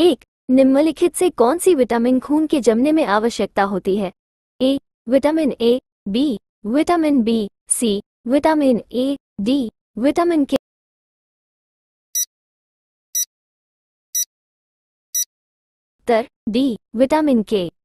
एक निम्नलिखित से कौन सी विटामिन खून के जमने में आवश्यकता होती है A vitamin A B vitamin B C vitamin A D vitamin के उत्तर डी विटामिन के